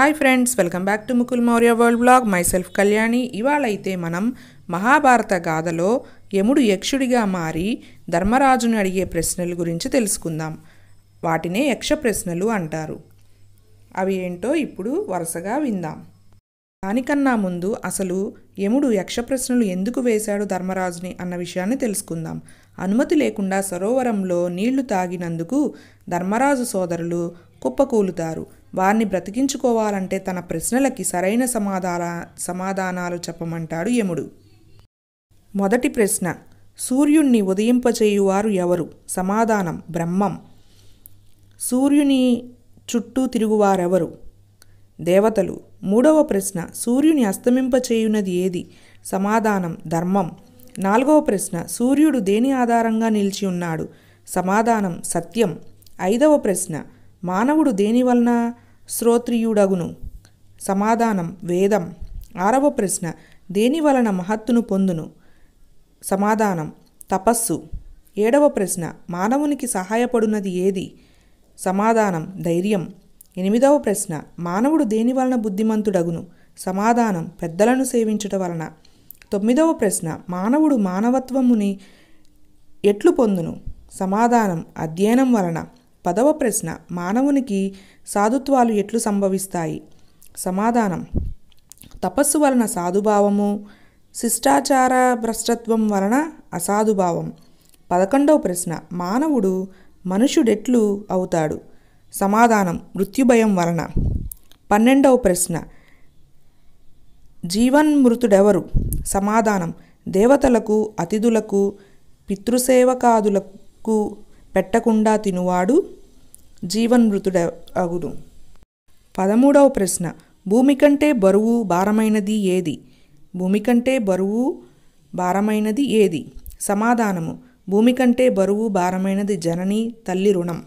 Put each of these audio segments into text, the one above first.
hi friends welcome back to Mukul Maurya world blog myself Kalyani ఇవాళైతే మనం మహాభారత గాథలో యముడు యక్షుడిగా మారి ధర్మరాజును అడిగే ప్రశ్నల గురించి తెలుసుకుందాం వాటినే యక్ష ప్రశ్నలు అంటారు అవి ఏంటో ఇప్పుడు వరుసగా విందాం దానికన్నా ముందు అసలు యముడు యక్ష ప్రశ్నలు ఎందుకు వేశాడు ధర్మరాజుని అన్న విషయాన్ని తెలుసుకుందాం అనుమతి లేకుండా సరోవరంలో నీళ్లు తాగినందుకు ధర్మరాజు సోదరులు కుప్పకూలుతారు వారిని బ్రతికించుకోవాలంటే తన ప్రశ్నలకి సరైన సమాధాన సమాధానాలు చెప్పమంటాడు యముడు మొదటి ప్రశ్న సూర్యుణ్ణి ఉదయింపచేయువారు ఎవరు సమాధానం బ్రహ్మం సూర్యుని చుట్టూ తిరుగువారెవరు దేవతలు మూడవ ప్రశ్న సూర్యుని అస్తమింపచేయున్నది ఏది సమాధానం ధర్మం నాలుగవ ప్రశ్న సూర్యుడు దేని ఆధారంగా నిలిచి ఉన్నాడు సమాధానం సత్యం ఐదవ ప్రశ్న మానవుడు దేనివలన శ్రోత్రియుడగును సమాధానం వేదం ఆరవ ప్రశ్న దేనివలన మహత్తును పొందును సమాధానం తపస్సు ఏడవ ప్రశ్న మానవునికి సహాయపడున్నది ఏది సమాధానం ధైర్యం ఎనిమిదవ ప్రశ్న మానవుడు దేని వలన బుద్ధిమంతుడగును సమాధానం పెద్దలను సేవించుట వలన తొమ్మిదవ ప్రశ్న మానవుడు మానవత్వముని ఎట్లు పొందును సమాధానం అధ్యయనం వలన పదవ ప్రశ్న మానవునికి సాధుత్వాలు ఎట్లు సంభవిస్తాయి సమాధానం తపస్సు వలన సాధుభావము శిష్టాచార భ్రష్టత్వం వలన అసాధుభావం పదకొండవ ప్రశ్న మానవుడు మనుషుడెట్లు అవుతాడు సమాధానం మృత్యుభయం వలన పన్నెండవ ప్రశ్న జీవన్మృతుడెవరు సమాధానం దేవతలకు అతిథులకు పితృసేవకాదులకు పెట్టకుండా తినువాడు జీవన్మృతుడ అగును పదమూడవ ప్రశ్న భూమి కంటే బరువు భారమైనది ఏది భూమి కంటే బరువు భారమైనది ఏది సమాధానము భూమి కంటే బరువు భారమైనది జనని తల్లి రుణం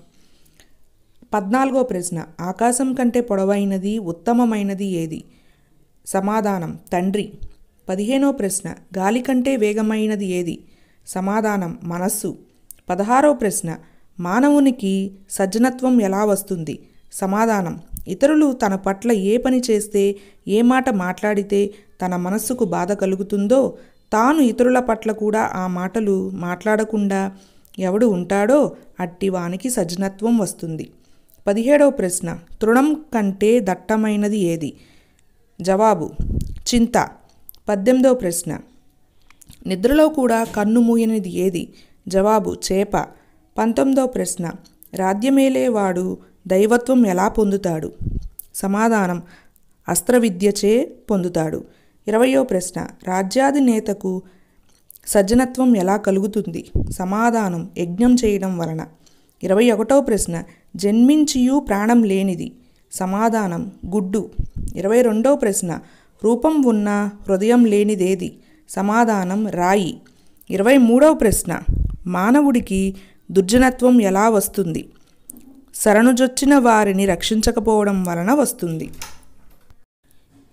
పద్నాలుగో ప్రశ్న ఆకాశం కంటే పొడవైనది ఉత్తమమైనది ఏది సమాధానం తండ్రి పదిహేనో ప్రశ్న గాలి కంటే వేగమైనది ఏది సమాధానం మనస్సు పదహారవ ప్రశ్న మానవునికి సజ్జనత్వం ఎలా వస్తుంది సమాధానం ఇతరులు తన పట్ల ఏ పని చేస్తే ఏ మాట మాట్లాడితే తన మనస్సుకు బాధ కలుగుతుందో తాను ఇతరుల పట్ల కూడా ఆ మాటలు మాట్లాడకుండా ఎవడు ఉంటాడో అట్టివానికి సజ్జనత్వం వస్తుంది పదిహేడవ ప్రశ్న తృణం కంటే దట్టమైనది ఏది జవాబు చింత పద్దెనిమిదవ ప్రశ్న నిద్రలో కూడా కన్ను మూయనిది ఏది జవాబు చేప పంతొమ్మిదో ప్రశ్న రాజ్యమేలేవాడు దైవత్వం ఎలా పొందుతాడు సమాధానం అస్త్రవిద్యచే పొందుతాడు ఇరవయో ప్రశ్న రాజ్యాధినేతకు సజ్జనత్వం ఎలా కలుగుతుంది సమాధానం యజ్ఞం చేయడం వలన ఇరవై ఒకటో ప్రశ్న జన్మించియు ప్రాణం లేనిది సమాధానం గుడ్డు ఇరవై రెండో ప్రశ్న రూపం ఉన్న హృదయం లేనిదేది సమాధానం రాయి ఇరవై మూడవ ప్రశ్న మానవుడికి దుర్జనత్వం ఎలా వస్తుంది శరణుజొచ్చిన వారిని రక్షించకపోవడం వలన వస్తుంది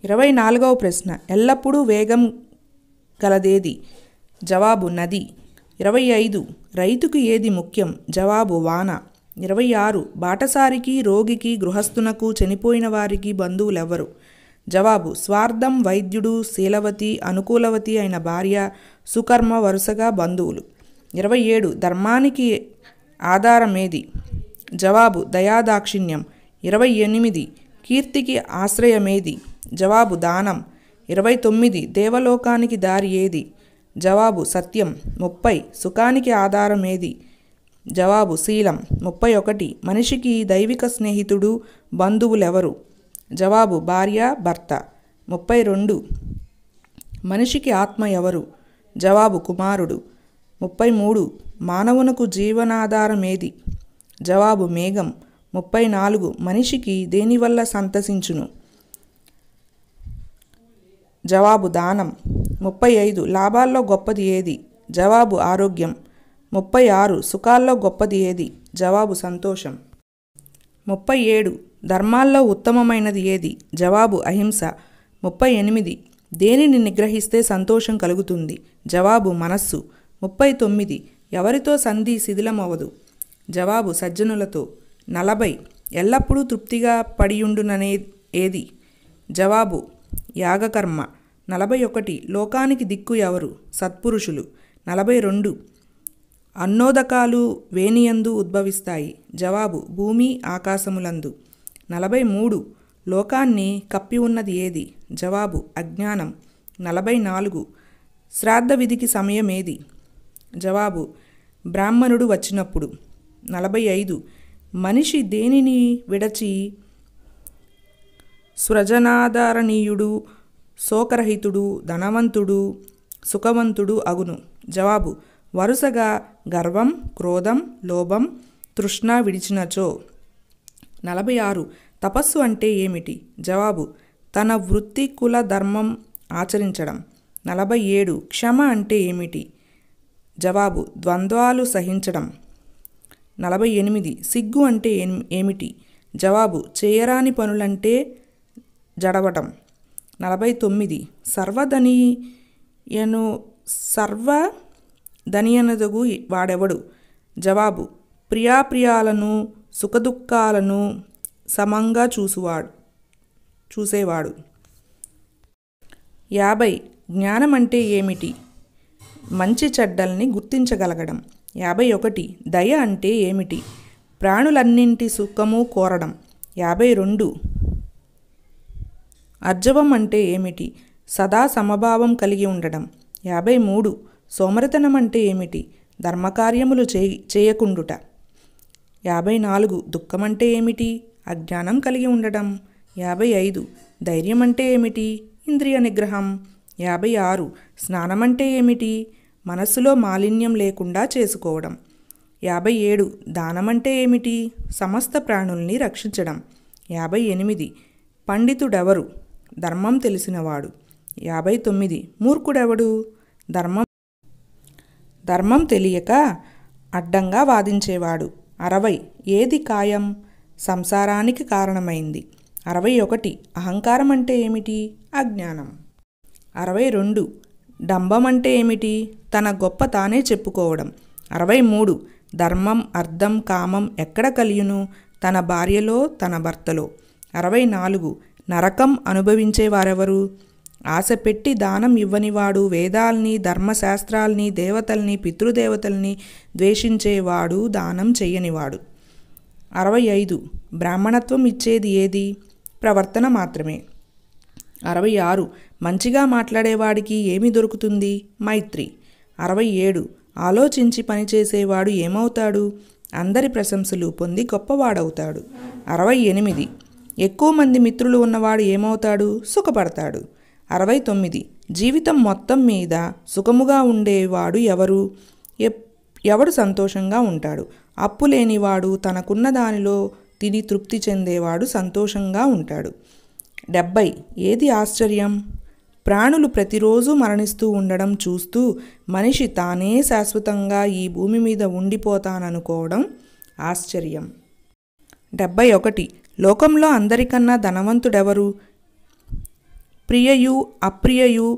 ఇరవై నాలుగవ ప్రశ్న ఎల్లప్పుడూ వేగం గలదేది జవాబు నది ఇరవై ఐదు రైతుకు ఏది ముఖ్యం జవాబు వాన ఇరవై ఆరు బాటసారికి రోగికి గృహస్థునకు చనిపోయిన వారికి బంధువులెవ్వరు జవాబు స్వార్థం వైద్యుడు శీలవతి అనుకూలవతి అయిన భార్య సుకర్మ వరుసగా బంధువులు ఇరవై ఏడు ధర్మానికి ఆధారమేది జవాబు దయాదాక్షిణ్యం ఇరవై ఎనిమిది కీర్తికి ఆశ్రయమేది జవాబు దానం ఇరవై తొమ్మిది దేవలోకానికి దారి ఏది జవాబు సత్యం ముప్పై సుఖానికి ఆధారం ఏది జవాబు శీలం ముప్పై ఒకటి మనిషికి దైవిక స్నేహితుడు బంధువులెవరు జవాబు భార్య భర్త ముప్పై రెండు మనిషికి ఆత్మ ఎవరు జవాబు కుమారుడు ముప్పై మూడు మానవునకు జీవనాధారమేది జవాబు మేఘం ముప్పై నాలుగు మనిషికి దేనివల్ల సంతసించును జవాబు దానం ముప్పై ఐదు లాభాల్లో గొప్పది ఏది జవాబు ఆరోగ్యం ముప్పై ఆరు సుఖాల్లో గొప్పది ఏది జవాబు సంతోషం ముప్పై ఏడు ధర్మాల్లో ఉత్తమమైనది ఏది జవాబు అహింస ముప్పై ఎనిమిది దేనిని నిగ్రహిస్తే సంతోషం కలుగుతుంది జవాబు మనస్సు ముప్పై తొమ్మిది ఎవరితో సంధి శిథిలమవదు జవాబు సజ్జనులతో నలభై ఎల్లప్పుడూ తృప్తిగా పడియుండుననే ఏది జవాబు యాగకర్మ నలభై ఒకటి లోకానికి దిక్కు ఎవరు సత్పురుషులు నలభై రెండు అన్నోదకాలు వేనియందు ఉద్భవిస్తాయి జవాబు భూమి ఆకాశములందు నలభై మూడు లోకాన్ని కప్పి ఉన్నది ఏది జవాబు అజ్ఞానం నలభై నాలుగు శ్రాద్ధ విధికి సమయం ఏది జవాబు బ్రాహ్మణుడు వచ్చినప్పుడు నలభై ఐదు మనిషి దేనిని విడచి సృజనాధారణీయుడు శోకరహితుడు ధనవంతుడు సుఖవంతుడు అగును జవాబు వరుసగా గర్వం క్రోధం లోభం తృష్ణ విడిచినచో నలభై ఆరు తపస్సు అంటే ఏమిటి జవాబు తన వృత్తి కుల ధర్మం ఆచరించడం నలభై ఏడు క్షమ అంటే ఏమిటి జవాబు ద్వంద్వాలు సహించడం నలభై ఎనిమిది సిగ్గు అంటే ఏమిటి జవాబు చేయరాని పనులంటే జడవటం నలభై తొమ్మిది సర్వధనియను సర్వధనియనదుగు వాడెవడు జవాబు ప్రియాప్రియాలను సుఖదుఖాలను సమంగా చూసువాడు చూసేవాడు యాభై జ్ఞానం అంటే ఏమిటి మంచి చెడ్డల్ని గుర్తించగలగడం యాభై ఒకటి దయ అంటే ఏమిటి ప్రాణులన్నింటి సుఖము కోరడం యాభై రెండు అర్జవం అంటే ఏమిటి సదా సమభావం కలిగి ఉండడం యాభై మూడు సోమరితనం అంటే ఏమిటి ధర్మకార్యములు చే చేయకుండుట యాభై నాలుగు దుఃఖం అంటే ఏమిటి అజ్ఞానం కలిగి ఉండడం యాభై ఐదు ధైర్యం అంటే ఏమిటి ఇంద్రియ నిగ్రహం యాభై ఆరు స్నానం అంటే ఏమిటి మనస్సులో మాలిన్యం లేకుండా చేసుకోవడం యాభై ఏడు దానమంటే ఏమిటి సమస్త ప్రాణుల్ని రక్షించడం యాభై ఎనిమిది పండితుడెవరు ధర్మం తెలిసినవాడు యాభై తొమ్మిది మూర్ఖుడెవడు ధర్మం ధర్మం తెలియక అడ్డంగా వాదించేవాడు అరవై ఏది కాయం సంసారానికి కారణమైంది అరవై ఒకటి అహంకారం అంటే ఏమిటి అజ్ఞానం అరవై రెండు డంబం అంటే ఏమిటి తన గొప్ప తానే చెప్పుకోవడం అరవై మూడు ధర్మం అర్థం కామం ఎక్కడ కలియును తన భార్యలో తన భర్తలో అరవై నాలుగు నరకం అనుభవించేవారెవరు ఆశ పెట్టి దానం ఇవ్వనివాడు వేదాల్ని ధర్మశాస్త్రాల్ని దేవతల్ని పితృదేవతల్ని ద్వేషించేవాడు దానం చేయనివాడు అరవై ఐదు బ్రాహ్మణత్వం ఇచ్చేది ఏది ప్రవర్తన మాత్రమే అరవై ఆరు మంచిగా మాట్లాడేవాడికి ఏమి దొరుకుతుంది మైత్రి అరవై ఏడు ఆలోచించి పనిచేసేవాడు ఏమవుతాడు అందరి ప్రశంసలు పొంది గొప్పవాడవుతాడు అరవై ఎనిమిది ఎక్కువ మంది మిత్రులు ఉన్నవాడు ఏమవుతాడు సుఖపడతాడు అరవై తొమ్మిది జీవితం మొత్తం మీద సుఖముగా ఉండేవాడు ఎవరు ఎవడు సంతోషంగా ఉంటాడు అప్పు లేనివాడు తనకున్న దానిలో తిని తృప్తి చెందేవాడు సంతోషంగా ఉంటాడు డెబ్బై ఏది ఆశ్చర్యం ప్రాణులు ప్రతిరోజు మరణిస్తూ ఉండడం చూస్తూ మనిషి తానే శాశ్వతంగా ఈ భూమి మీద ఉండిపోతాననుకోవడం ఆశ్చర్యం డెబ్బై ఒకటి లోకంలో అందరికన్నా ధనవంతుడెవరు ప్రియయు అప్రియయు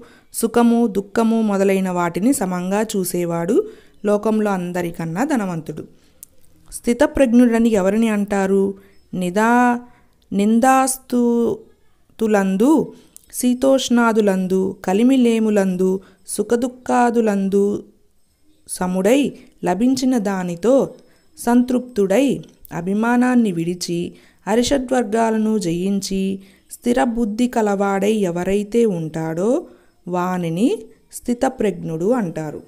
సుఖము దుఃఖము మొదలైన వాటిని సమంగా చూసేవాడు లోకంలో అందరికన్నా ధనవంతుడు స్థితప్రజ్ఞుడని ఎవరిని అంటారు నిదా నిందాస్తులందు శీతోష్ణాదులందు కలిమిలేములందు సుఖదుఖాదులందు సముడై లభించిన దానితో సంతృప్తుడై అభిమానాన్ని విడిచి అరిషడ్వర్గాలను జయించి స్థిరబుద్ధి కలవాడై ఎవరైతే ఉంటాడో వానిని స్థితప్రజ్ఞుడు అంటారు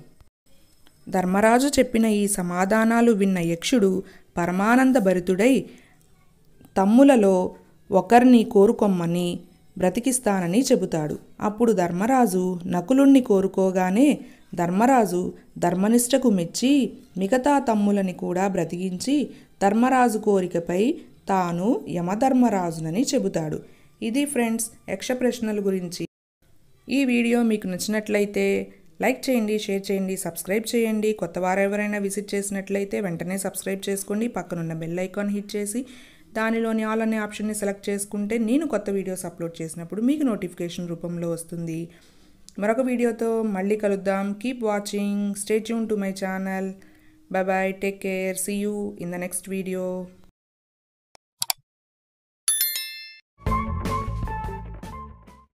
ధర్మరాజు చెప్పిన ఈ సమాధానాలు విన్న యక్షుడు పరమానంద భరితుడై తమ్ములలో ఒకరిని కోరుకొమ్మని బ్రతికిస్తానని చెబుతాడు అప్పుడు ధర్మరాజు నకులుణ్ణి కోరుకోగానే ధర్మరాజు ధర్మనిష్టకు మెచ్చి మిగతా తమ్ములని కూడా బ్రతికించి ధర్మరాజు కోరికపై తాను యమధర్మరాజునని చెబుతాడు ఇది ఫ్రెండ్స్ యక్ష ప్రశ్నల గురించి ఈ వీడియో మీకు నచ్చినట్లయితే లైక్ చేయండి షేర్ చేయండి సబ్స్క్రైబ్ చేయండి కొత్త వారు ఎవరైనా విజిట్ చేసినట్లయితే వెంటనే సబ్స్క్రైబ్ చేసుకోండి పక్కనున్న బెల్ ఐకాన్ హిట్ చేసి దానిలోని ఆల్ అనే ఆప్షన్ని సెలెక్ట్ చేసుకుంటే నేను కొత్త వీడియోస్ అప్లోడ్ చేసినప్పుడు మీకు నోటిఫికేషన్ రూపంలో వస్తుంది మరొక వీడియోతో మళ్ళీ కలుద్దాం keep watching stay tune to my channel bye bye take care see you in the next video